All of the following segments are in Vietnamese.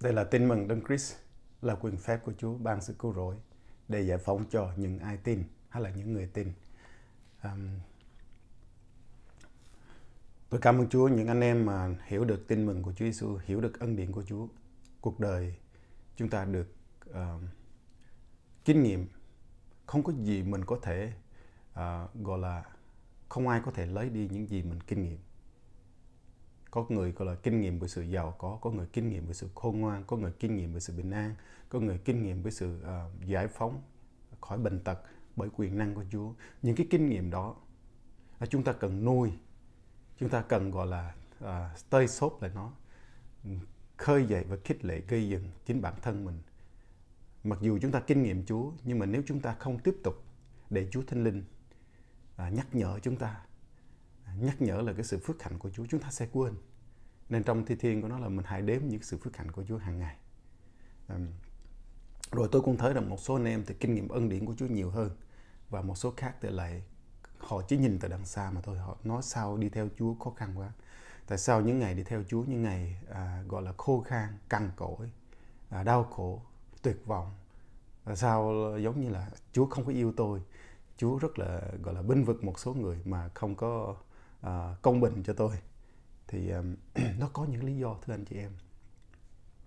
Đây là tin mừng Đấng Christ là quyền phép của Chúa ban sự cứu rỗi để giải phóng cho những ai tin hay là những người tin. Um, tôi cảm ơn Chúa những anh em mà hiểu được tin mừng của Chúa Giêsu, hiểu được ân điển của Chúa. Cuộc đời chúng ta được uh, kinh nghiệm không có gì mình có thể uh, gọi là không ai có thể lấy đi những gì mình kinh nghiệm có người gọi là kinh nghiệm về sự giàu có có người kinh nghiệm về sự khôn ngoan có người kinh nghiệm về sự bình an có người kinh nghiệm với sự uh, giải phóng khỏi bệnh tật bởi quyền năng của Chúa những cái kinh nghiệm đó à, chúng ta cần nuôi chúng ta cần gọi là uh, tơi xốp lại nó khơi dậy và khích lệ gây dựng chính bản thân mình mặc dù chúng ta kinh nghiệm Chúa nhưng mà nếu chúng ta không tiếp tục để Chúa Thanh Linh à, nhắc nhở chúng ta nhắc nhở là cái sự phước hạnh của Chúa chúng ta sẽ quên nên trong thi thiên của nó là mình hãy đếm những sự phước hạnh của Chúa hàng ngày rồi tôi cũng thấy rằng một số anh em thì kinh nghiệm ân điển của Chúa nhiều hơn và một số khác thì lại họ chỉ nhìn từ đằng xa mà thôi họ nói sao đi theo Chúa khó khăn quá tại sao những ngày đi theo Chúa những ngày à, gọi là khô khan cằn cỗi à, đau khổ tuyệt vọng tại sao giống như là Chúa không có yêu tôi Chúa rất là gọi là binh vực một số người mà không có À, công bình cho tôi thì um, nó có những lý do thưa anh chị em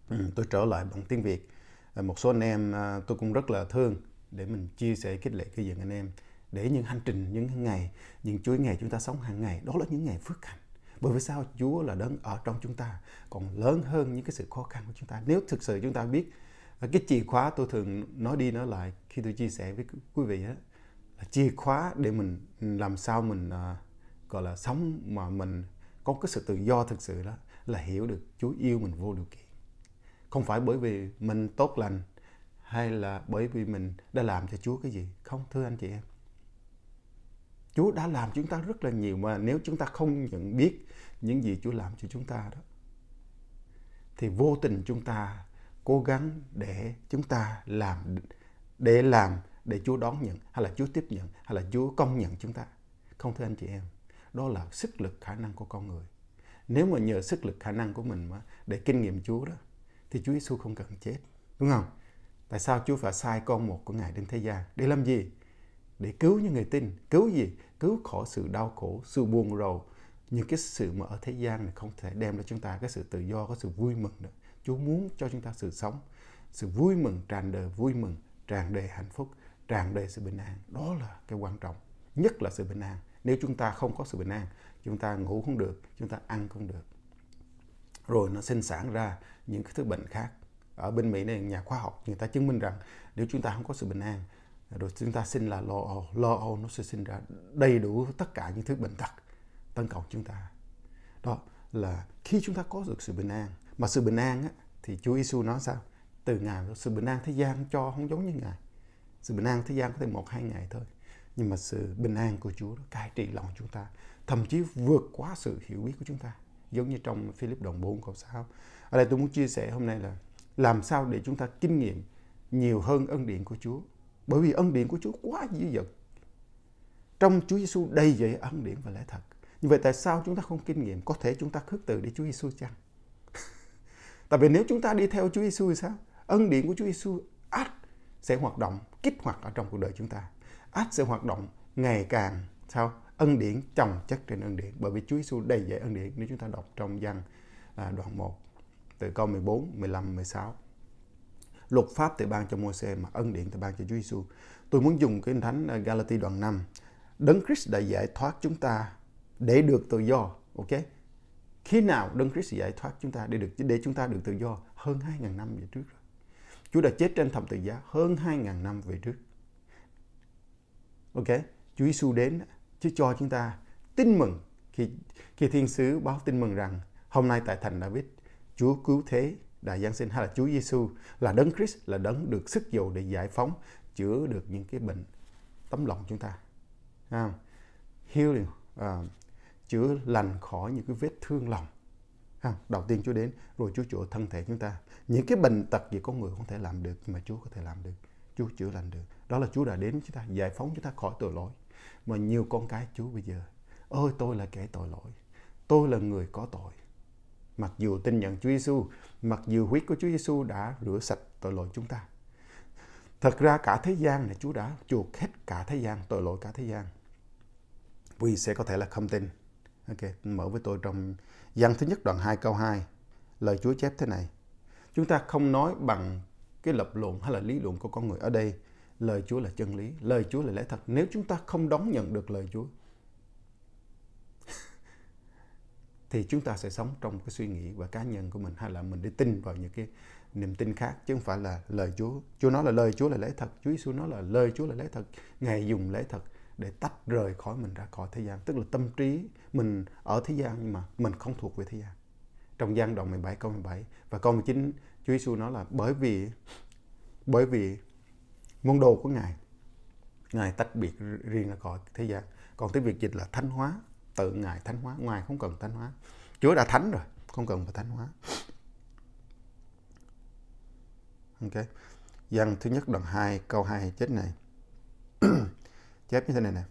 ừ. um, tôi trở lại bằng tiếng việt à, một số anh em à, tôi cũng rất là thương để mình chia sẻ khích lệ cái dựng anh em để những hành trình những ngày những chuỗi ngày chúng ta sống hàng ngày đó là những ngày phước hạnh bởi vì sao Chúa là đấng ở trong chúng ta còn lớn hơn những cái sự khó khăn của chúng ta nếu thực sự chúng ta biết cái chìa khóa tôi thường nói đi nói lại khi tôi chia sẻ với quý vị đó là chìa khóa để mình làm sao mình uh, gọi là sống mà mình có cái sự tự do thực sự đó là hiểu được Chúa yêu mình vô điều kiện không phải bởi vì mình tốt lành hay là bởi vì mình đã làm cho Chúa cái gì không thưa anh chị em Chúa đã làm chúng ta rất là nhiều mà nếu chúng ta không nhận biết những gì Chúa làm cho chúng ta đó thì vô tình chúng ta cố gắng để chúng ta làm để làm để Chúa đón nhận hay là Chúa tiếp nhận hay là Chúa công nhận chúng ta không thưa anh chị em đó là sức lực khả năng của con người nếu mà nhờ sức lực khả năng của mình mà để kinh nghiệm Chúa đó thì Chúa Giêsu không cần chết đúng không tại sao Chúa phải sai con một của ngài đến thế gian để làm gì để cứu những người tin cứu gì cứu khỏi sự đau khổ sự buồn rầu những cái sự mà ở thế gian này không thể đem cho chúng ta cái sự tự do cái sự vui mừng đó. Chúa muốn cho chúng ta sự sống sự vui mừng tràn đời vui mừng tràn đầy hạnh phúc tràn đầy sự bình an đó là cái quan trọng nhất là sự bình an nếu chúng ta không có sự bình an chúng ta ngủ không được chúng ta ăn không được rồi nó sinh sản ra những cái thứ bệnh khác ở bên mỹ này nhà khoa học người ta chứng minh rằng nếu chúng ta không có sự bình an rồi chúng ta sinh là lo âu lo âu nó sẽ sinh ra đầy đủ tất cả những thứ bệnh tật tấn công chúng ta đó là khi chúng ta có được sự bình an mà sự bình an á, thì Chúa Giêsu nói sao từ ngài sự bình an thế gian cho không giống như ngài sự bình an thế gian có thể một hai ngày thôi nhưng mà sự bình an của Chúa đó cai trị lòng chúng ta thậm chí vượt quá sự hiểu biết của chúng ta giống như trong Philip đoạn 4 câu 6 ở đây tôi muốn chia sẻ hôm nay là làm sao để chúng ta kinh nghiệm nhiều hơn ân điển của Chúa bởi vì ân điển của Chúa quá dữ dật trong Chúa Giêsu đầy dậy ân điển và lẽ thật như vậy tại sao chúng ta không kinh nghiệm có thể chúng ta khước từ đi Chúa Giêsu chăng tại vì nếu chúng ta đi theo Chúa Giêsu thì sao ân điển của Chúa Giêsu ắt sẽ hoạt động kích hoạt ở trong cuộc đời chúng ta áp sự hoạt động ngày càng sao ân điển trồng chất trên ân điển bởi vì Chúa Giêsu đầy dạy ân điển nếu chúng ta đọc trong văn à, đoạn 1 từ câu 14, 15, 16 luật pháp tự ban cho Môse mà ân điển tự ban cho Chúa Giêsu. Tôi muốn dùng cái thánh à, Galati đoạn 5. Đấng Christ đã giải thoát chúng ta để được tự do, ok? Khi nào Đấng Christ giải thoát chúng ta để được để chúng ta được tự do hơn 2000 năm về trước rồi. Chúa đã chết trên thập tự giá hơn 2000 năm về trước ok Chúa Giêsu đến chứ cho chúng ta tin mừng khi khi thiên sứ báo tin mừng rằng hôm nay tại thành David Chúa cứu thế đã giáng sinh hay là Chúa Giêsu là đấng Christ là đấng được sức dầu để giải phóng chữa được những cái bệnh tấm lòng chúng ta à, healing à, chữa lành khỏi những cái vết thương lòng à, đầu tiên Chúa đến rồi Chúa chữa thân thể chúng ta những cái bệnh tật gì con người không thể làm được mà Chúa có thể làm được Chúa chữa lành được. Đó là Chúa đã đến chúng ta, giải phóng chúng ta khỏi tội lỗi. Mà nhiều con cái Chúa bây giờ, ôi tôi là kẻ tội lỗi, tôi là người có tội. Mặc dù tin nhận Chúa Giêsu, mặc dù huyết của Chúa Giêsu đã rửa sạch tội lỗi chúng ta. Thật ra cả thế gian này Chúa đã chuộc hết cả thế gian, tội lỗi cả thế gian. Vì sẽ có thể là không tin. Ok, mở với tôi trong gian thứ nhất đoạn 2 câu 2. Lời Chúa chép thế này. Chúng ta không nói bằng cái lập luận hay là lý luận của con người ở đây lời Chúa là chân lý lời Chúa là lẽ thật nếu chúng ta không đón nhận được lời Chúa thì chúng ta sẽ sống trong cái suy nghĩ và cá nhân của mình hay là mình đi tin vào những cái niềm tin khác chứ không phải là lời Chúa. Chúa nói là lời Chúa là lẽ thật, Chúa Giêsu nói là lời Chúa là lẽ thật. Ngài dùng lẽ thật để tách rời khỏi mình ra khỏi thế gian, tức là tâm trí mình ở thế gian nhưng mà mình không thuộc về thế gian. Trong gian đoạn 17 câu 17 và câu 19 Chúa Giêsu nói là bởi vì bởi vì môn đồ của Ngài Ngài tách biệt riêng ra khỏi thế gian. Còn tiếng Việt dịch là thánh hóa, tự Ngài thánh hóa, ngoài không cần thánh hóa. Chúa đã thánh rồi, không cần phải thánh hóa. Ok. Văn thứ nhất đoạn 2, câu 2 chết này. chép như thế này nè.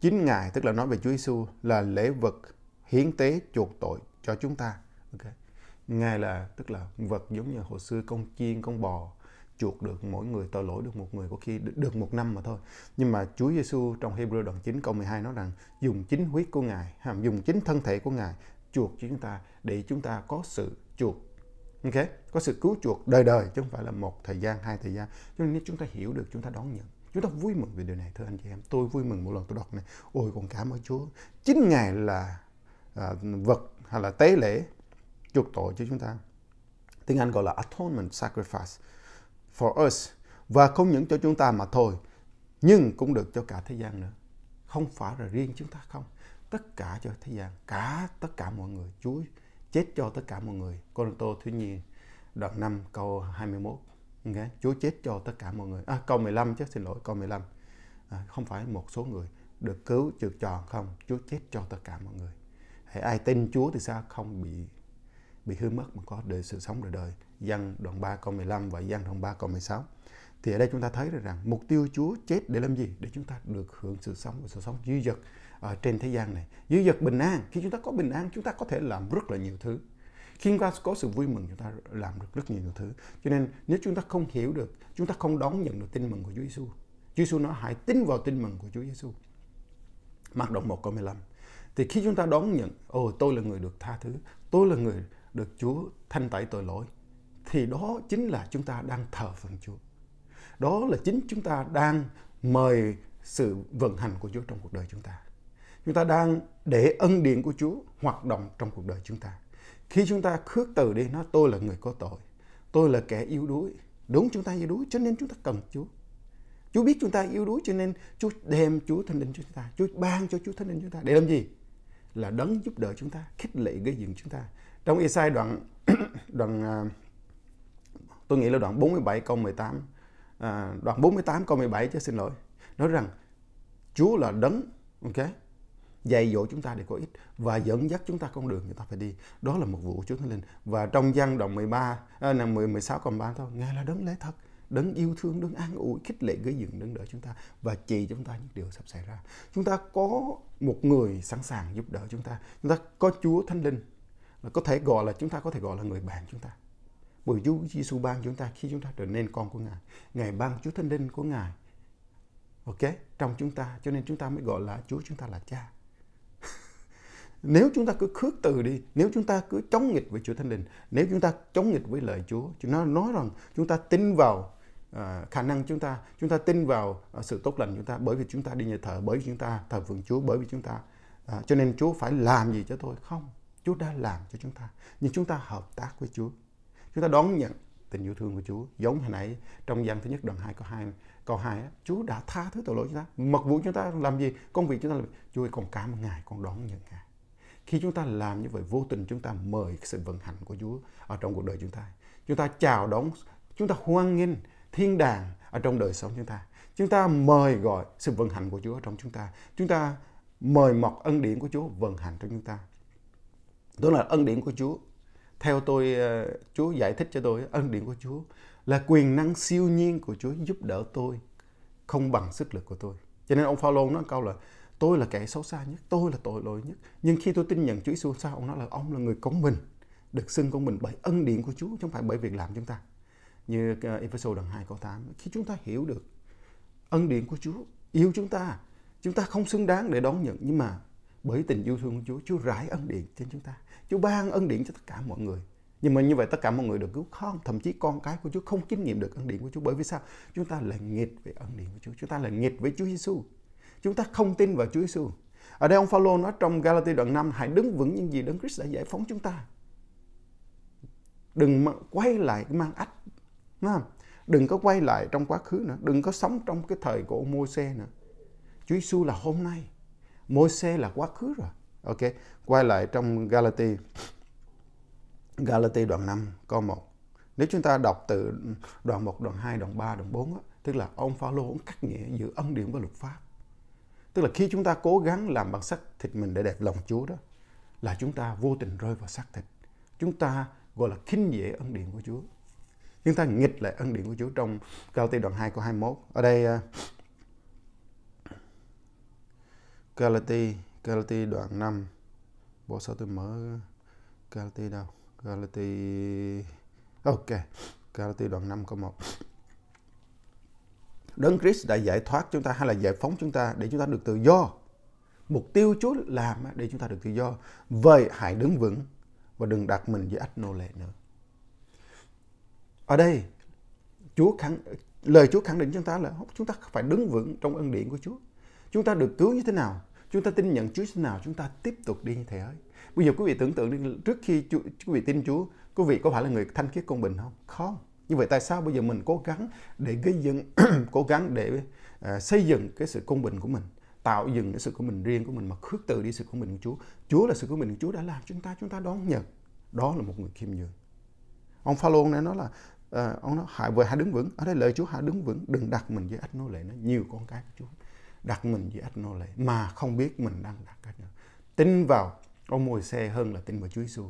Chính Ngài, tức là nói về Chúa Giêsu là lễ vật hiến tế chuộc tội cho chúng ta. Ok ngài là tức là vật giống như hồi xưa con chiên con bò chuộc được mỗi người tội lỗi được một người có khi được một năm mà thôi nhưng mà Chúa Giêsu trong Hebrew đoạn 9 câu 12 nói rằng dùng chính huyết của ngài hàm dùng chính thân thể của ngài chuộc chúng ta để chúng ta có sự chuộc ok có sự cứu chuộc đời đời chứ không phải là một thời gian hai thời gian cho nên nếu chúng ta hiểu được chúng ta đón nhận chúng ta vui mừng về điều này thưa anh chị em tôi vui mừng mỗi lần tôi đọc này ôi con cảm ơn Chúa chính ngài là à, vật hay là tế lễ chuộc tội cho chúng ta. Tiếng Anh gọi là atonement sacrifice for us và không những cho chúng ta mà thôi nhưng cũng được cho cả thế gian nữa. Không phải là riêng chúng ta không, tất cả cho thế gian, cả tất cả mọi người. Chúa chết cho tất cả mọi người. Cô Tô Thúy Nhi đoạn 5 câu 21. Okay. Chúa chết cho tất cả mọi người. À, câu 15 chứ xin lỗi câu 15. À, không phải một số người được cứu trượt tròn không. Chúa chết cho tất cả mọi người. Hãy ai tin Chúa thì sao không bị bị hư mất mà có đời sự sống đời đời dân đoạn 3 câu 15 và dân đoạn 3 câu 16 thì ở đây chúng ta thấy được rằng mục tiêu Chúa chết để làm gì để chúng ta được hưởng sự sống và sự sống dư dật ở à, trên thế gian này dư dật bình an khi chúng ta có bình an chúng ta có thể làm rất là nhiều thứ khi chúng ta có sự vui mừng chúng ta làm được rất nhiều thứ cho nên nếu chúng ta không hiểu được chúng ta không đón nhận được tin mừng của Chúa Giêsu Chúa Giêsu nói hãy tin vào tin mừng của Chúa Giêsu Mạc động 1 câu 15 thì khi chúng ta đón nhận ồ tôi là người được tha thứ tôi là người được Chúa thanh tẩy tội lỗi thì đó chính là chúng ta đang thờ phượng Chúa. Đó là chính chúng ta đang mời sự vận hành của Chúa trong cuộc đời chúng ta. Chúng ta đang để ân điển của Chúa hoạt động trong cuộc đời chúng ta. Khi chúng ta khước từ đi nói tôi là người có tội, tôi là kẻ yếu đuối. Đúng chúng ta yếu đuối cho nên chúng ta cần Chúa. Chúa biết chúng ta yếu đuối cho nên Chúa đem Chúa thánh linh cho chúng ta. Chúa ban cho Chúa thánh linh chúng ta để làm gì? Là đấng giúp đỡ chúng ta, khích lệ gây dựng chúng ta trong Isai đoạn đoạn à, tôi nghĩ là đoạn 47 câu 18 à, đoạn 48 câu 17 chứ xin lỗi nói rằng Chúa là đấng ok dạy dỗ chúng ta để có ích và dẫn dắt chúng ta con đường chúng ta phải đi đó là một vụ Chúa Thánh Linh và trong gian đoạn 13 à, là 10 16 còn 3 thôi ngài là đấng lễ thật đấng yêu thương đấng an ủi khích lệ gây dựng đấng đỡ chúng ta và chỉ chúng ta những điều sắp xảy ra chúng ta có một người sẵn sàng giúp đỡ chúng ta chúng ta có Chúa Thánh Linh là có thể gọi là chúng ta có thể gọi là người bạn chúng ta bởi Chúa Giêsu ban chúng ta khi chúng ta trở nên con của Ngài Ngài ban Chúa Thánh Linh của Ngài ok trong chúng ta cho nên chúng ta mới gọi là Chúa chúng ta là Cha nếu chúng ta cứ khước từ đi nếu chúng ta cứ chống nghịch với Chúa Thánh Linh nếu chúng ta chống nghịch với lời Chúa chúng nó nói rằng chúng ta tin vào À, khả năng chúng ta chúng ta tin vào à, sự tốt lành chúng ta bởi vì chúng ta đi nhờ thờ bởi vì chúng ta thờ phượng Chúa bởi vì chúng ta à, cho nên Chúa phải làm gì cho tôi không Chúa đã làm cho chúng ta. Nhưng chúng ta hợp tác với Chúa. Chúng ta đón nhận tình yêu thương của Chúa. Giống hồi nãy trong gian thứ nhất đoạn 2 câu 2 câu 2 Chúa đã tha thứ tội lỗi chúng ta. Mật vụ chúng ta làm gì? Công việc chúng ta làm gì? Chúa ơi, con cảm ơn Ngài, con đón nhận Ngài. Khi chúng ta làm như vậy, vô tình chúng ta mời sự vận hành của Chúa ở trong cuộc đời chúng ta. Chúng ta chào đón, chúng ta hoan nghênh thiên đàng ở trong đời sống chúng ta. Chúng ta mời gọi sự vận hành của Chúa ở trong chúng ta. Chúng ta mời mọc ân điển của Chúa vận hành trong chúng ta đó là ân điển của Chúa. Theo tôi, ờ, Chúa giải thích cho tôi, ân điển của Chúa là quyền năng siêu nhiên của Chúa giúp đỡ tôi không bằng sức lực của tôi. Cho nên ông Phaolô nói câu là tôi là kẻ xấu xa nhất, tôi là tội lỗi nhất. Nhưng khi tôi tin nhận Chúa Giêsu sao ông nói là ông là người công bình, được xưng công bình bởi ân điển của Chúa chứ không phải bởi việc làm chúng ta. Như ờ, Ephesos đoạn 2 câu 8, khi chúng ta hiểu được ân điển của Chúa yêu chúng ta, chúng ta không xứng đáng để đón nhận nhưng mà bởi tình yêu thương của Chúa, Chúa rải ân điển trên chúng ta. Chúa ban ân điển cho tất cả mọi người. Nhưng mà như vậy tất cả mọi người được cứu không? Thậm chí con cái của Chúa không kinh nghiệm được ân điển của Chúa bởi vì sao? Chúng ta là nghịch về ân điển của Chúa. Chúng ta là nghịch với Chúa Giêsu. Chúng ta không tin vào Chúa Giêsu. Ở đây ông Phaolô nói trong Galatia đoạn 5 hãy đứng vững những gì Đấng Christ đã giải phóng chúng ta. Đừng quay lại mang ách. Đúng không? Đừng có quay lại trong quá khứ nữa, đừng có sống trong cái thời của Môi-se nữa. Chúa Giêsu là hôm nay, Môi-se là quá khứ rồi. Ok, quay lại trong Galati. Galati đoạn 5 câu 1. Nếu chúng ta đọc từ đoạn 1, đoạn 2, đoạn 3, đoạn 4 á, tức là ông Phaolô cũng cắt nghĩa giữa ân điển và luật pháp. Tức là khi chúng ta cố gắng làm bằng sắc thịt mình để đẹp lòng Chúa đó là chúng ta vô tình rơi vào xác thịt. Chúng ta gọi là khinh dễ ân điển của Chúa. Chúng ta nghịch lại ân điển của Chúa trong Galati đoạn 2 câu 21. Ở đây ờ, Galati Galati đoạn 5 Bộ sao tôi mở Galati đâu Galati Ok Galati đoạn 5 câu 1 Đấng Christ đã giải thoát chúng ta hay là giải phóng chúng ta để chúng ta được tự do mục tiêu Chúa làm để chúng ta được tự do. Vậy hãy đứng vững và đừng đặt mình dưới ách nô lệ nữa. Ở đây, Chúa khẳng, lời Chúa khẳng định chúng ta là chúng ta phải đứng vững trong ân điển của Chúa. Chúng ta được cứu như thế nào? chúng ta tin nhận Chúa thế nào chúng ta tiếp tục đi như thế ấy. Bây giờ quý vị tưởng tượng đi, trước khi chú, quý vị tin Chúa, quý vị có phải là người thanh khiết công bình không? Không. Như vậy tại sao bây giờ mình cố gắng để gây dựng, cố gắng để uh, xây dựng cái sự công bình của mình, tạo dựng cái sự công bình riêng của mình mà khước từ đi sự công bình của Chúa. Chúa là sự công bình của Chúa đã làm chúng ta, chúng ta đón nhận. Đó là một người khiêm nhường. Ông Phaolô này nói là uh, ông nói hãy vừa hãy đứng vững ở đây lời Chúa hãy đứng vững đừng đặt mình dưới ách nô lệ nó nhiều con cái của Chúa đặt mình dưới ách nô lệ mà không biết mình đang đặt cách nữa. Tin vào ông môi xe hơn là tin vào Chúa Giêsu.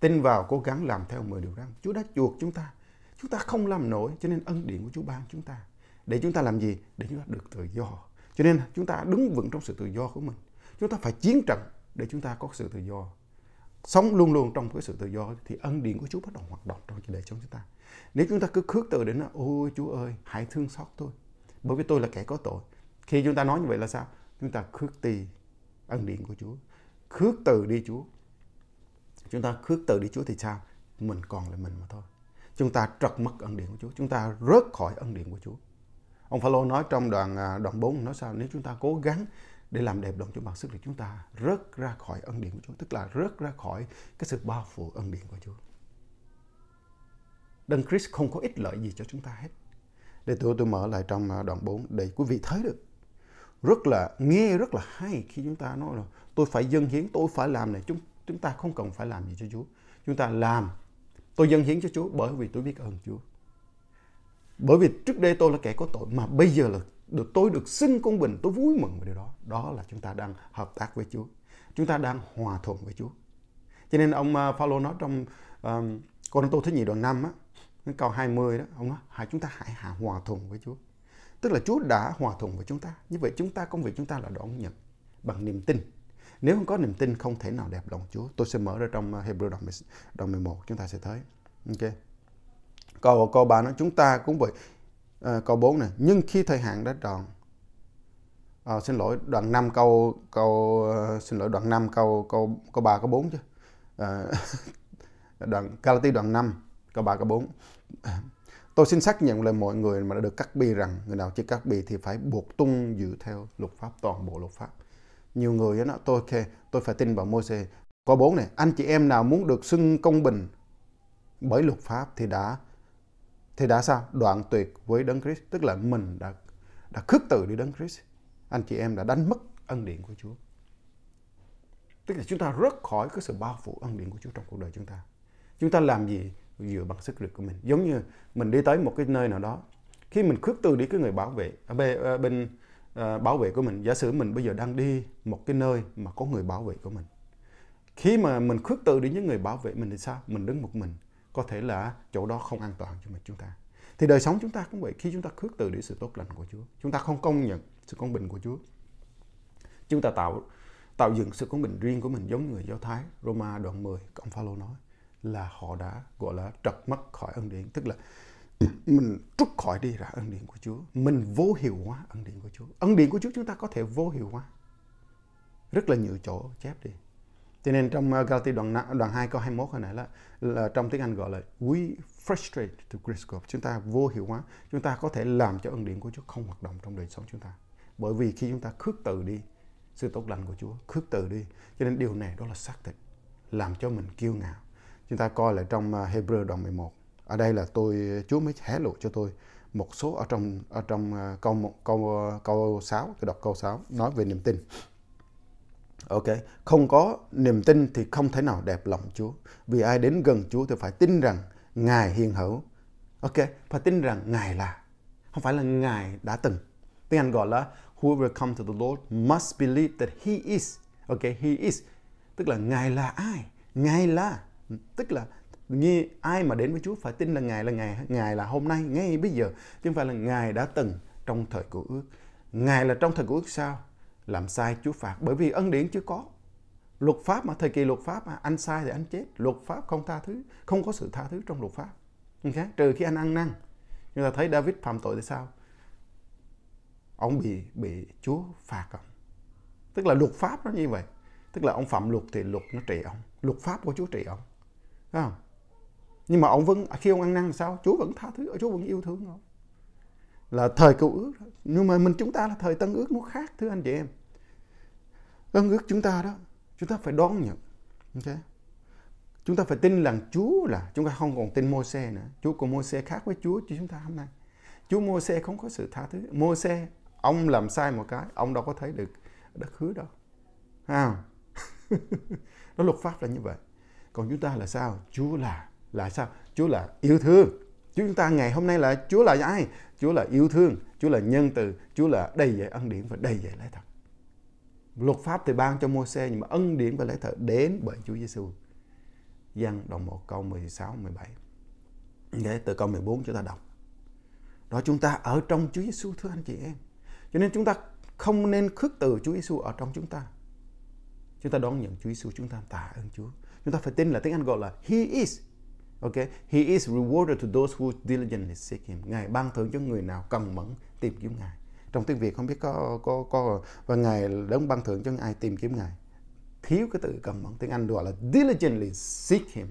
Tin vào cố gắng làm theo mười điều răn. Chúa đã chuộc chúng ta. Chúng ta không làm nổi cho nên ân điển của Chúa ban chúng ta. Để chúng ta làm gì? Để chúng ta được tự do. Cho nên chúng ta đứng vững trong sự tự do của mình. Chúng ta phải chiến trận để chúng ta có sự tự do. Sống luôn luôn trong cái sự tự do thì ân điển của Chúa bắt đầu hoạt động trong để sống chúng ta. Nếu chúng ta cứ khước từ đến là ôi Chúa ơi hãy thương xót tôi bởi vì tôi là kẻ có tội khi chúng ta nói như vậy là sao chúng ta khước ti ân điển của chúa khước từ đi chúa chúng ta khước từ đi chúa thì sao mình còn là mình mà thôi chúng ta trật mất ân điển của chúa chúng ta rớt khỏi ân điển của chúa ông Phaolô nói trong đoạn à, đoạn 4 nói sao nếu chúng ta cố gắng để làm đẹp lòng Chúa bằng sức thì chúng ta rớt ra khỏi ân điển của Chúa tức là rớt ra khỏi cái sự bao phủ ân điển của Chúa Đấng Chris không có ích lợi gì cho chúng ta hết để tôi tôi mở lại trong à, đoạn 4 để quý vị thấy được rất là nghe rất là hay khi chúng ta nói là tôi phải dâng hiến tôi phải làm này chúng chúng ta không cần phải làm gì cho Chúa chúng ta làm tôi dâng hiến cho Chúa bởi vì tôi biết ơn Chúa bởi vì trước đây tôi là kẻ có tội mà bây giờ là được tôi được xin công bình tôi vui mừng về điều đó đó là chúng ta đang hợp tác với Chúa chúng ta đang hòa thuận với Chúa cho nên ông à, Phaolô nói trong um, Cô Tô thứ nhì đoạn 5 á, câu 20 đó, ông nói, hãy chúng ta hãy hòa thuận với Chúa. Tức là Chúa đã hòa thuận với chúng ta. Như vậy chúng ta công việc chúng ta là đón nhận bằng niềm tin. Nếu không có niềm tin không thể nào đẹp lòng Chúa. Tôi sẽ mở ra trong uh, Hebrew đoạn, đoạn 11 chúng ta sẽ thấy. Ok. Câu câu 3 nói chúng ta cũng vậy. À, câu 4 này, nhưng khi thời hạn đã tròn à, xin lỗi đoạn 5 câu câu ờ, xin lỗi đoạn 5 câu câu câu 3 câu 4 chứ. À, đoạn Galati đoạn 5 câu 3 câu 4. Tôi xin xác nhận lại mọi người mà đã được cắt bì rằng người nào chưa cắt bì thì phải buộc tung giữ theo luật pháp toàn bộ luật pháp. Nhiều người nói tôi ok, tôi phải tin vào môi se Có bốn này, anh chị em nào muốn được xưng công bình bởi luật pháp thì đã thì đã sao? Đoạn tuyệt với Đấng Christ, tức là mình đã đã khước từ đi Đấng Christ. Anh chị em đã đánh mất ân điển của Chúa. Tức là chúng ta rớt khỏi cái sự bao phủ ân điển của Chúa trong cuộc đời chúng ta. Chúng ta làm gì? dựa bằng sức lực của mình giống như mình đi tới một cái nơi nào đó khi mình khước từ đi cái người bảo vệ à, bên, à, bên à, bảo vệ của mình giả sử mình bây giờ đang đi một cái nơi mà có người bảo vệ của mình khi mà mình khước từ đến những người bảo vệ mình thì sao mình đứng một mình có thể là chỗ đó không an toàn cho mình chúng ta thì đời sống chúng ta cũng vậy khi chúng ta khước từ đến sự tốt lành của Chúa chúng ta không công nhận sự công bình của Chúa chúng ta tạo tạo dựng sự công bình riêng của mình giống người Do Thái Roma đoạn 10 ông Phaolô nói là họ đã gọi là trật mất khỏi ân điển tức là mình trút khỏi đi ra ân điển của Chúa mình vô hiệu hóa ân điển của Chúa ân điển của Chúa chúng ta có thể vô hiệu hóa rất là nhiều chỗ chép đi cho nên trong ờ, Galati đoạn đoạn 2 câu 21 hồi nãy là, là trong tiếng Anh gọi là we frustrate the grace of chúng ta vô hiệu hóa chúng ta có thể làm cho ân điển của Chúa không hoạt động trong đời sống chúng ta bởi vì khi chúng ta khước từ đi sự tốt lành của Chúa khước từ đi cho nên điều này đó là xác thịt làm cho mình kiêu ngạo chúng ta coi lại trong à, Hebrew đoạn 11 ở đây là tôi Chúa mới hé lộ cho tôi một số ở trong ở trong à, câu một câu à, câu 6 tôi đọc câu 6 nói về niềm tin ok không có niềm tin thì không thể nào đẹp lòng Chúa vì ai đến gần Chúa thì phải tin rằng Ngài hiền hữu ok phải tin rằng Ngài là không phải là Ngài đã từng tiếng Anh gọi là whoever comes to the Lord must believe that He is ok He is tức là Ngài là ai Ngài là tức là như ai mà đến với Chúa phải tin là Ngài là Ngài, Ngài là hôm nay, ngay bây giờ, chứ không phải là Ngài đã từng trong thời của ước. Ngài là trong thời của ước sao? Làm sai Chúa phạt, bởi vì ân điển chưa có. Luật pháp mà, thời kỳ luật pháp mà, anh sai thì anh chết. Luật pháp không tha thứ, không có sự tha thứ trong luật pháp. Okay? Trừ khi anh ăn năn. Chúng ta thấy David phạm tội thì sao? Ông bị bị Chúa phạt ông. Tức là luật pháp nó như vậy. Tức là ông phạm luật thì luật nó trị ông. Luật pháp của Chúa trị ông à. nhưng mà ông vẫn khi ông ăn năn sao chúa vẫn tha thứ chúa vẫn yêu thương ông là thời cựu ước nhưng mà mình chúng ta là thời tân ước nó khác thưa anh chị em tân ước chúng ta đó chúng ta phải đón nhận okay? chúng ta phải tin rằng chúa là chúng ta không còn tin mô xe nữa chúa của mô xe khác với chúa chứ chúng ta hôm nay chúa mô xe không có sự tha thứ mô xe ông làm sai một cái ông đâu có thấy được đất hứa đâu à. đó luật pháp là như vậy còn chúng ta là sao chúa là là sao chúa là yêu thương chúng ta ngày hôm nay là chúa là ai chúa là yêu thương chúa là nhân từ chúa là đầy dạy ân điển và đầy dạy lẽ thật luật pháp thì ban cho Môi-se nhưng mà ân điển và lẽ thật đến bởi Chúa Giêsu. Giăng đồng một câu 16 17. Để từ câu 14 chúng ta đọc. Đó chúng ta ở trong Chúa Giêsu thưa anh chị em. Cho nên chúng ta không nên khước từ Chúa Giêsu ở trong chúng ta. Chúng ta đón nhận Chúa Giêsu chúng ta tạ ơn Chúa chúng ta phải tin là tiếng Anh gọi là He is. Ok, He is rewarded to those who diligently seek Him. Ngài ban thưởng cho người nào cần mẫn tìm kiếm Ngài. Trong tiếng Việt không biết có có có và Ngài đấng ban thưởng cho ai tìm kiếm Ngài. Thiếu cái từ cần mẫn tiếng Anh gọi là diligently seek Him.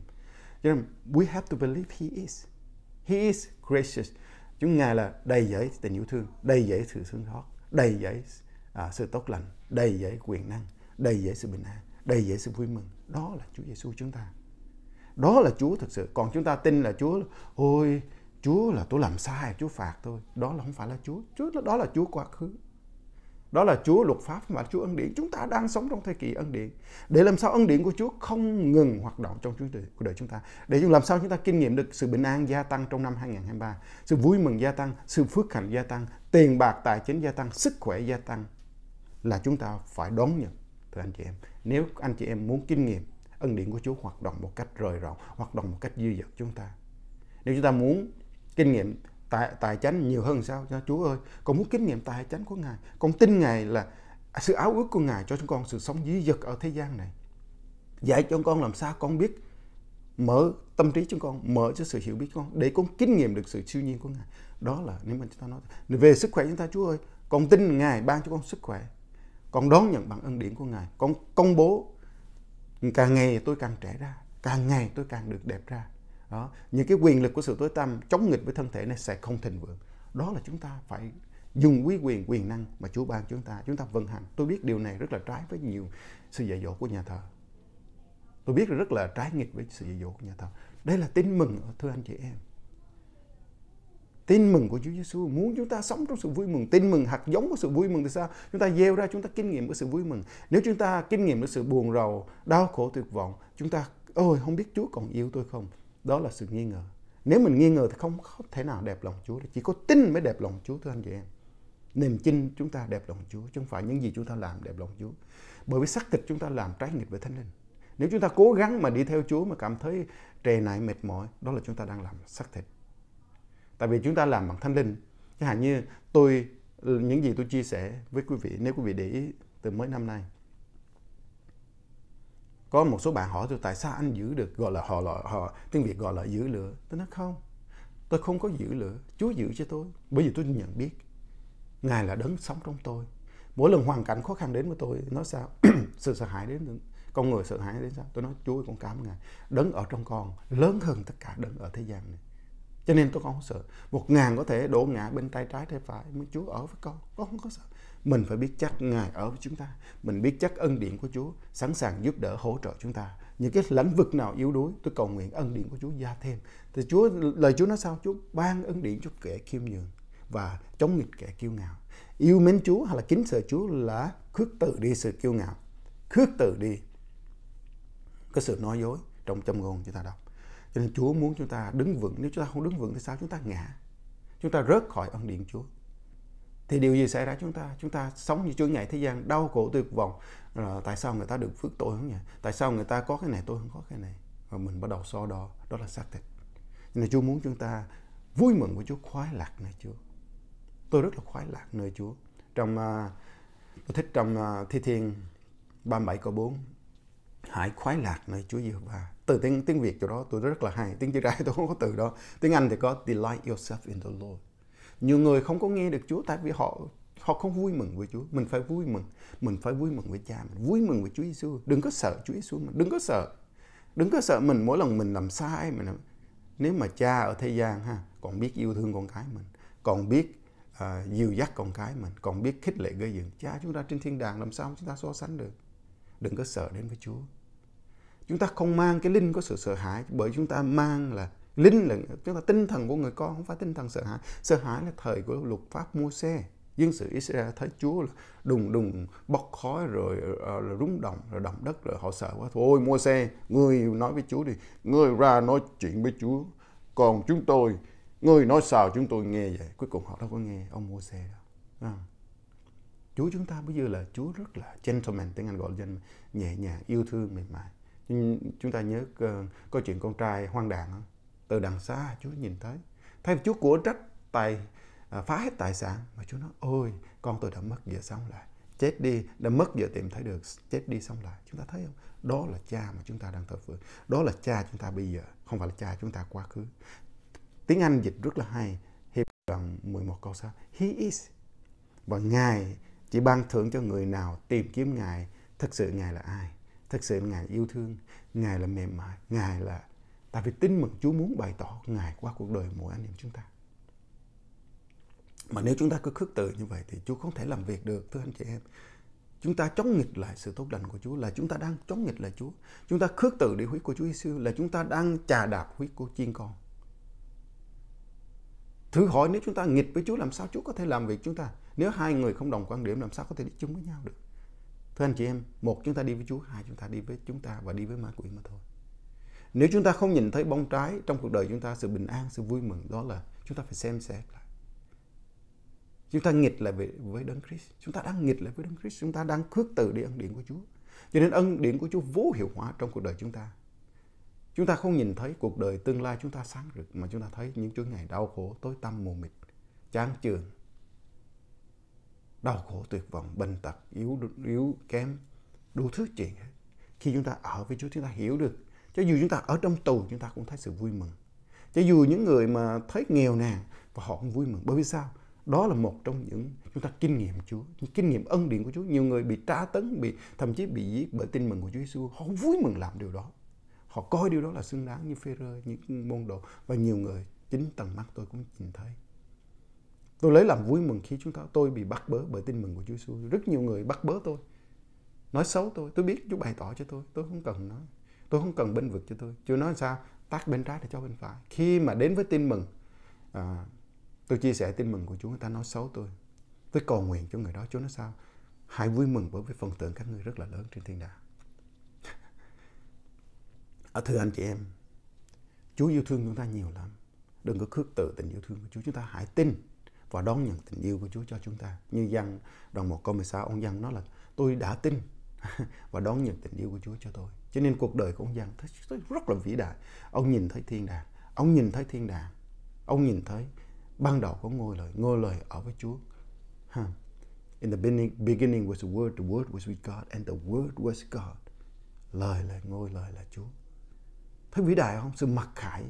Cho nên we have to believe He is. He is gracious. Chúng Ngài là đầy dẫy tình yêu thương, đầy dẫy sự thương xót, đầy dẫy à, sự tốt lành, đầy dẫy quyền năng, đầy dẫy sự bình an đầy dễ sự vui mừng đó là Chúa Giêsu chúng ta đó là Chúa thật sự còn chúng ta tin là Chúa ôi Chúa là tôi làm sai Chúa phạt tôi đó là không phải là Chúa Chúa đó là Chúa quá khứ đó là Chúa luật pháp và Chúa ân điển chúng ta đang sống trong thời kỳ ân điển để làm sao ân điển của Chúa không ngừng hoạt động trong chúng đời, của đời chúng ta để làm sao chúng ta kinh nghiệm được sự bình an gia tăng trong năm 2023 sự vui mừng gia tăng sự phước hạnh gia tăng tiền bạc tài chính gia tăng sức khỏe gia tăng là chúng ta phải đón nhận thưa anh chị em nếu anh chị em muốn kinh nghiệm ân điển của Chúa hoạt động một cách rời rộng hoạt động một cách dư dật chúng ta nếu chúng ta muốn kinh nghiệm tài, tài chánh nhiều hơn sao cho Chúa ơi con muốn kinh nghiệm tài chánh của Ngài con tin Ngài là sự áo ước của Ngài cho chúng con sự sống dư dật ở thế gian này dạy cho con làm sao con biết mở tâm trí chúng con mở cho sự hiểu biết con để con kinh nghiệm được sự siêu nhiên của ngài đó là nếu mà chúng ta nói về sức khỏe chúng ta chúa ơi con tin ngài ban cho con sức khỏe con đón nhận bằng ân điển của Ngài con công bố càng ngày tôi càng trẻ ra càng ngày tôi càng được đẹp ra đó những cái quyền lực của sự tối tăm chống nghịch với thân thể này sẽ không thịnh vượng đó là chúng ta phải dùng quý quyền quyền năng mà Chúa ban chúng ta chúng ta vận hành tôi biết điều này rất là trái với nhiều sự dạy dỗ của nhà thờ tôi biết rất là trái nghịch với sự dạy dỗ của nhà thờ đây là tin mừng thưa anh chị em tin mừng của Chúa Giêsu muốn chúng ta sống trong sự vui mừng tin mừng hạt giống của sự vui mừng thì sao chúng ta gieo ra chúng ta kinh nghiệm của sự vui mừng nếu chúng ta kinh nghiệm được sự buồn rầu đau khổ tuyệt vọng chúng ta ôi không biết Chúa còn yêu tôi không đó là sự nghi ngờ nếu mình nghi ngờ thì không có thể nào đẹp lòng Chúa chỉ có tin mới đẹp lòng Chúa thưa anh chị em niềm tin chúng ta đẹp lòng Chúa chứ không phải những gì chúng ta làm đẹp lòng Chúa bởi vì xác thịt chúng ta làm trái nghịch với thánh linh nếu chúng ta cố gắng mà đi theo Chúa mà cảm thấy trề nại mệt mỏi đó là chúng ta đang làm xác thịt tại vì chúng ta làm bằng thánh linh chẳng hạn như tôi những gì tôi chia sẻ với quý vị nếu quý vị để ý từ mới năm nay có một số bạn hỏi tôi tại sao anh giữ được gọi là họ là họ tiếng việt gọi là giữ lửa tôi nói không tôi không có giữ lửa chúa giữ cho tôi bởi vì tôi nhận biết ngài là đấng sống trong tôi mỗi lần hoàn cảnh khó khăn đến với tôi nói sao sự sợ hãi đến con người sợ hãi đến sao tôi nói chúa con cảm ơn ngài đấng ở trong con lớn hơn tất cả đấng ở thế gian này cho nên tôi không sợ một ngàn có thể đổ ngã bên tay trái tay phải mà chúa ở với con con không có sợ mình phải biết chắc ngài ở với chúng ta mình biết chắc ân điển của chúa sẵn sàng giúp đỡ hỗ trợ chúng ta những cái lĩnh vực nào yếu đuối tôi cầu nguyện ân điển của chúa gia thêm thì chúa lời chúa nói sao chúa ban ân điển cho kẻ khiêm nhường và chống nghịch kẻ kiêu ngạo yêu mến chúa hay là kính sợ chúa là khước từ đi sự kiêu ngạo khước từ đi cái sự nói dối trong châm ngôn chúng ta đọc cho nên Chúa muốn chúng ta đứng vững. Nếu chúng ta không đứng vững thì sao chúng ta ngã. Chúng ta rớt khỏi ân điện Chúa. Thì điều gì xảy ra chúng ta? Chúng ta sống như Chúa ngày thế gian đau khổ tuyệt vọng. Là tại sao người ta được phước tôi không nhỉ? Tại sao người ta có cái này tôi không có cái này? Và mình bắt đầu so đo. Đó là xác thịt. Nên Chúa muốn chúng ta vui mừng với Chúa, khoái lạc nơi Chúa. Tôi rất là khoái lạc nơi Chúa. Trong à, tôi thích trong à, Thi Thiên 37 câu 4 Hãy khoái lạc nơi Chúa Giê-hô-va từ tiếng tiếng Việt chỗ đó tôi rất là hay tiếng chữ trái tôi không có từ đó tiếng Anh thì có delight yourself in the Lord nhiều người không có nghe được Chúa tại vì họ họ không vui mừng với Chúa mình phải vui mừng mình phải vui mừng với Cha mình vui mừng với Chúa Giêsu đừng có sợ Chúa Giêsu mình đừng có sợ đừng có sợ mình mỗi lần mình làm sai mình làm... nếu mà Cha ở thế gian ha còn biết yêu thương con cái mình còn biết uh, dìu dắt con cái mình còn biết khích lệ gây dựng Cha chúng ta trên thiên đàng làm sao chúng ta so sánh được đừng có sợ đến với Chúa chúng ta không mang cái linh có sự sợ hãi bởi chúng ta mang là linh là chúng ta tinh thần của người con không phải tinh thần sợ hãi sợ hãi là thời của luật pháp mua xe dân sự Israel thấy Chúa đùng đùng bốc khói rồi, rồi, ờ, rồi rúng động rồi động đất rồi họ sợ quá thôi mua xe người nói với Chúa đi người ra nói chuyện với Chúa còn chúng tôi người nói sao chúng tôi nghe vậy cuối cùng họ đâu có nghe ông mua xe đâu à. Chúa chúng ta bây giờ là Chúa rất là gentleman tiếng Anh gọi là nhẹ nhàng yêu thương mềm mại chúng ta nhớ ờ, câu chuyện con trai hoang đàn từ đằng xa Chúa nhìn thấy thay Chúa của trách tài ờ, phá hết tài sản mà Chúa nói ôi con tôi đã mất giờ sống lại chết đi đã mất giờ tìm thấy được chết đi xong lại chúng ta thấy không đó là cha mà chúng ta đang thờ phượng đó là cha chúng ta bây giờ không phải là cha chúng ta quá khứ tiếng Anh dịch rất là hay hiệp đoạn 11 câu sau he is và ngài chỉ ban thưởng cho người nào tìm kiếm ngài thực sự ngài là ai Thật sự Ngài yêu thương, Ngài là mềm mại, Ngài là tại vì tin mừng Chúa muốn bày tỏ Ngài qua cuộc đời mỗi anh em chúng ta. Mà nếu chúng ta cứ khước từ như vậy thì Chúa không thể làm việc được thưa anh chị em. Chúng ta chống nghịch lại sự tốt lành của Chúa là chúng ta đang chống nghịch lại Chúa. Chúng ta khước từ đi huyết của Chúa Giêsu là chúng ta đang trà đạp huyết của chiên con. Thử hỏi nếu chúng ta nghịch với Chúa làm sao Chúa có thể làm việc chúng ta? Nếu hai người không đồng quan điểm làm sao có thể đi chung với nhau được? Thưa anh chị em, một chúng ta đi với Chúa, hai chúng ta đi với chúng ta và đi với ma quỷ mà thôi. Nếu chúng ta không nhìn thấy bóng trái trong cuộc đời chúng ta, sự bình an, sự vui mừng, đó là chúng ta phải xem xét lại. Chúng ta nghịch lại với Đấng Christ. Chúng ta đang nghịch lại với Đấng Christ. Chúng ta đang khước từ đi ân điển của Chúa. Cho nên ân điển của Chúa vô hiệu hóa trong cuộc đời chúng ta. Chúng ta không nhìn thấy cuộc đời tương lai chúng ta sáng rực mà chúng ta thấy những chuỗi ngày đau khổ, tối tăm mù mịt, chán chường, đau khổ tuyệt vọng bệnh tật yếu yếu kém đủ thứ chuyện khi chúng ta ở với Chúa chúng ta hiểu được cho dù chúng ta ở trong tù chúng ta cũng thấy sự vui mừng cho dù những người mà thấy nghèo nàn và họ cũng vui mừng bởi vì sao đó là một trong những chúng ta kinh nghiệm Chúa kinh nghiệm ân điển của Chúa nhiều người bị tra tấn bị thậm chí bị giết bởi tin mừng của Chúa Giêsu họ vui mừng làm điều đó họ coi điều đó là xứng đáng như phê rơi những môn đồ và nhiều người chính tầng mắt tôi cũng nhìn thấy Tôi lấy làm vui mừng khi chúng ta tôi bị bắt bớ bởi tin mừng của Chúa Giêsu. Rất nhiều người bắt bớ tôi, nói xấu tôi. Tôi biết Chúa bày tỏ cho tôi, tôi không cần nói. Tôi không cần bên vực cho tôi. Chúa nói sao? Tác bên trái để cho bên phải. Khi mà đến với tin mừng, à, tôi chia sẻ tin mừng của Chúa, người ta nói xấu tôi. Tôi cầu nguyện cho người đó. Chúa nói sao? Hãy vui mừng bởi vì phần thưởng các ngươi rất là lớn trên thiên đàng. ở à, thưa anh chị em, Chúa yêu thương chúng ta nhiều lắm. Đừng có khước từ tình yêu thương của Chúa. Chúng ta hãy tin và đón nhận tình yêu của Chúa cho chúng ta. Như dân đoạn một câu 16 ông dân nói là tôi đã tin và đón nhận tình yêu của Chúa cho tôi. Cho nên cuộc đời của ông dân thấy rất là vĩ đại. Ông nhìn thấy thiên đàng, ông nhìn thấy thiên đàng, ông nhìn thấy ban đầu có ngôi lời, ngôi lời ở với Chúa. In the beginning was the word, the word was with God and the word was God. Lời là ngôi lời là Chúa. Thấy vĩ đại không? Sự mặc khải.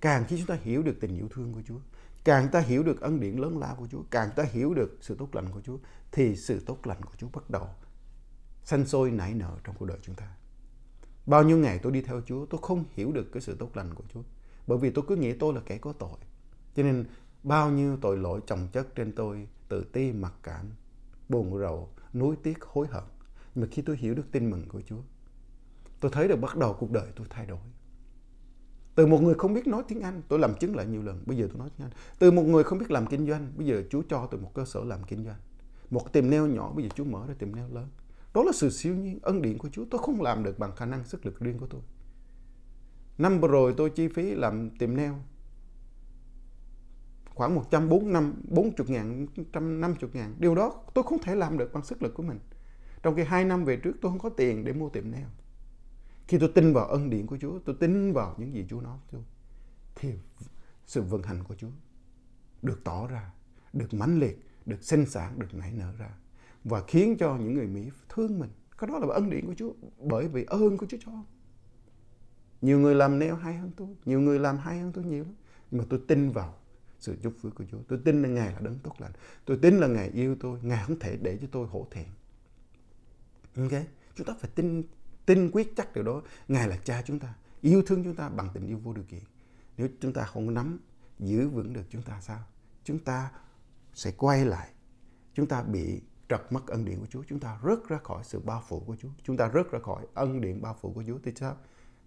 Càng khi chúng ta hiểu được tình yêu thương của Chúa càng ta hiểu được ân điển lớn lao của Chúa, càng ta hiểu được sự tốt lành của Chúa, thì sự tốt lành của Chúa bắt đầu sanh sôi nảy nở trong cuộc đời chúng ta. Bao nhiêu ngày tôi đi theo Chúa, tôi không hiểu được cái sự tốt lành của Chúa. Bởi vì tôi cứ nghĩ tôi là kẻ có tội. Cho nên bao nhiêu tội lỗi chồng chất trên tôi, tự ti, mặc cảm, buồn rầu, nuối tiếc, hối hận. Mà khi tôi hiểu được tin mừng của Chúa, tôi thấy được bắt đầu cuộc đời tôi thay đổi từ một người không biết nói tiếng Anh tôi làm chứng lại nhiều lần bây giờ tôi nói tiếng Anh từ một người không biết làm kinh doanh bây giờ Chúa cho tôi một cơ sở làm kinh doanh một tiềm neo nhỏ bây giờ Chúa mở ra tiềm neo lớn đó là sự siêu nhiên ân điện của Chúa tôi không làm được bằng khả năng sức lực riêng của tôi năm vừa rồi tôi chi phí làm tiệm neo khoảng 140 năm 40 ngàn 150 ngàn điều đó tôi không thể làm được bằng sức lực của mình trong khi hai năm về trước tôi không có tiền để mua tiệm neo khi tôi tin vào ân điển của Chúa tôi tin vào những gì Chúa nói tôi thì sự vận hành của Chúa được tỏ ra được mãnh liệt được sinh sản được nảy nở ra và khiến cho những người Mỹ thương mình cái đó là ân điển của Chúa bởi vì ơn của Chúa cho nhiều người làm neo hay hơn tôi nhiều người làm hay hơn tôi nhiều lắm nhưng mà tôi tin vào sự chúc phước của Chúa tôi tin là Ngài là đấng tốt lành tôi tin là Ngài yêu tôi Ngài không thể để cho tôi hổ thẹn ok chúng ta phải tin tin quyết chắc điều đó ngài là cha chúng ta yêu thương chúng ta bằng tình yêu vô điều kiện nếu chúng ta không nắm giữ vững được chúng ta sao chúng ta sẽ quay lại chúng ta bị trật mất ân điển của Chúa chúng ta rớt ra khỏi sự bao phủ của Chúa chúng ta rớt ra khỏi ân điển bao phủ của Chúa thì sao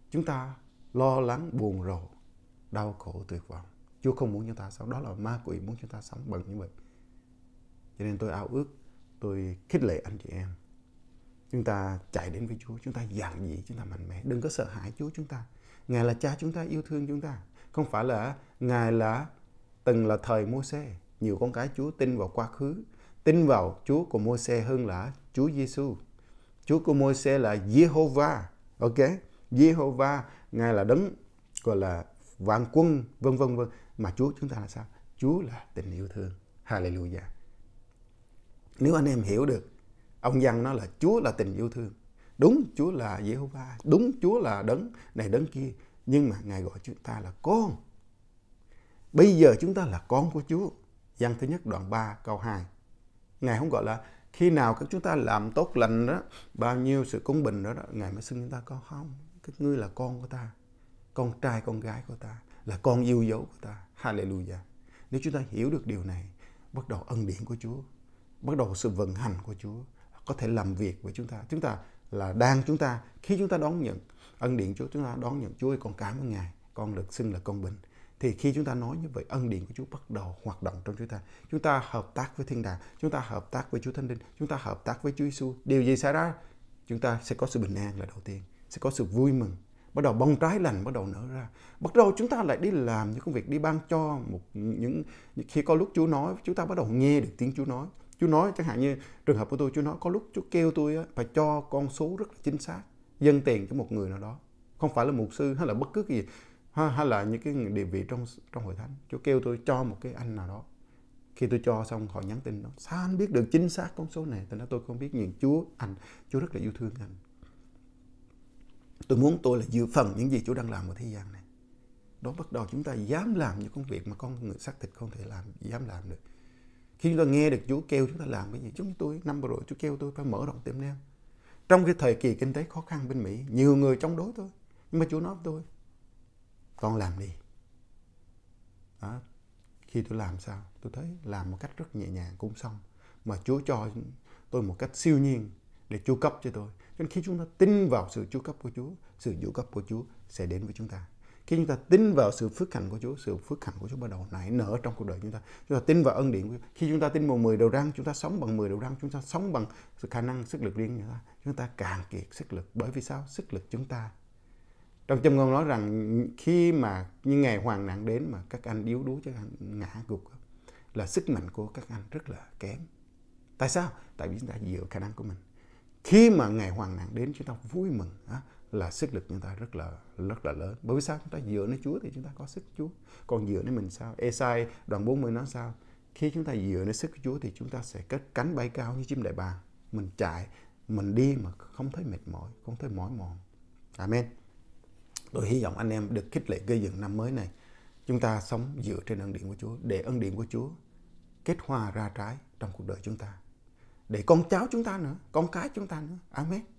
chúng ta lo lắng buồn rầu đau khổ tuyệt vọng Chúa không muốn chúng ta sống đó là ma quỷ muốn chúng ta sống bằng như vậy cho nên tôi ao ước tôi khích lệ anh chị em chúng ta chạy đến với Chúa chúng ta giản dị chúng ta mạnh mẽ đừng có sợ hãi Chúa chúng ta Ngài là cha chúng ta yêu thương chúng ta không phải là Ngài là từng là thời mô xe nhiều con cái Chúa tin vào quá khứ tin vào Chúa của mô xe hơn là Chúa Giêsu Chúa của mô xe là Jehovah ok Jehovah Ngài là đấng gọi là vạn quân vân vân vân mà Chúa chúng ta là sao Chúa là tình yêu thương Hallelujah nếu anh em hiểu được ông văn nó là chúa là tình yêu thương đúng chúa là jehovah đúng chúa là đấng này đấng kia nhưng mà ngài gọi chúng ta là con bây giờ chúng ta là con của chúa văn thứ nhất đoạn 3 câu 2 ngài không gọi là khi nào các chúng ta làm tốt lành đó bao nhiêu sự công bình đó, đó ngài mới xưng chúng ta con không các ngươi là con của ta con trai con gái của ta là con yêu dấu của ta hallelujah nếu chúng ta hiểu được điều này bắt đầu ân điển của chúa bắt đầu sự vận hành của chúa có thể làm việc với chúng ta chúng ta là đang chúng ta khi chúng ta đón nhận ân điển Chúa chúng ta đón nhận Chúa ơi con cảm ơn Ngài con được xưng là con bình thì khi chúng ta nói như vậy ân điển của Chúa bắt đầu hoạt động trong chúng ta chúng ta hợp tác với thiên đàng chúng ta hợp tác với Chúa Thánh Linh chúng ta hợp tác với Chúa Giêsu điều gì xảy ra chúng ta sẽ có sự bình an là đầu tiên sẽ có sự vui mừng bắt đầu bông trái lành bắt đầu nở ra bắt đầu chúng ta lại đi làm những công việc đi ban cho một những khi có lúc Chúa nói chúng ta bắt đầu nghe được tiếng Chúa nói chú nói chẳng hạn như trường hợp của tôi chú nói có lúc chú kêu tôi á, phải cho con số rất là chính xác dân tiền cho một người nào đó không phải là mục sư hay là bất cứ cái gì hay là những cái địa vị trong trong hội thánh chú kêu tôi cho một cái anh nào đó khi tôi cho xong họ nhắn tin nó sao anh biết được chính xác con số này tôi nói tôi không biết nhưng chúa anh chúa rất là yêu thương anh tôi muốn tôi là dự phần những gì chúa đang làm ở thế gian này đó bắt đầu chúng ta dám làm những công việc mà con người xác thịt không thể làm dám làm được khi chúng ta nghe được Chúa kêu chúng ta làm cái gì chúng tôi năm vừa rồi Chúa kêu tôi phải mở rộng tiệm neo trong cái thời kỳ kinh tế khó khăn bên Mỹ nhiều người chống đối tôi nhưng mà Chúa nói với tôi con làm đi đó. khi tôi làm sao tôi thấy làm một cách rất nhẹ nhàng cũng xong mà Chúa cho tôi một cách siêu nhiên để chu cấp cho tôi nên khi chúng ta tin vào sự chu cấp của Chúa sự chu cấp của Chúa sẽ đến với chúng ta khi chúng ta tin vào sự phước hạnh của Chúa sự phước hạnh của Chúa bắt đầu nảy nở trong cuộc đời chúng ta chúng ta tin vào ân điển khi chúng ta tin vào 10 đầu răng chúng ta sống bằng 10 đầu răng chúng ta sống bằng sự khả năng sức lực riêng chúng ta chúng ta càng kiệt sức lực bởi vì sao sức lực chúng ta trong châm ngôn nói rằng khi mà những ngày hoàng nạn đến mà các anh yếu đuối cho anh ngã gục là sức mạnh của các anh rất là kém tại sao tại vì chúng ta dựa khả năng của mình khi mà ngày hoàng nạn đến chúng ta vui mừng là sức lực chúng ta rất là rất là lớn bởi vì sao chúng ta dựa nơi Chúa thì chúng ta có sức Chúa còn dựa nơi mình sao Esai đoạn 40 nói sao khi chúng ta dựa nơi sức Chúa thì chúng ta sẽ cất cánh bay cao như chim đại bàng mình chạy mình đi mà không thấy mệt mỏi không thấy mỏi mòn Amen tôi hy vọng anh em được khích lệ gây dựng năm mới này chúng ta sống dựa trên ân điện của Chúa để ân điện của Chúa kết hoa ra trái trong cuộc đời chúng ta để con cháu chúng ta nữa con cái chúng ta nữa Amen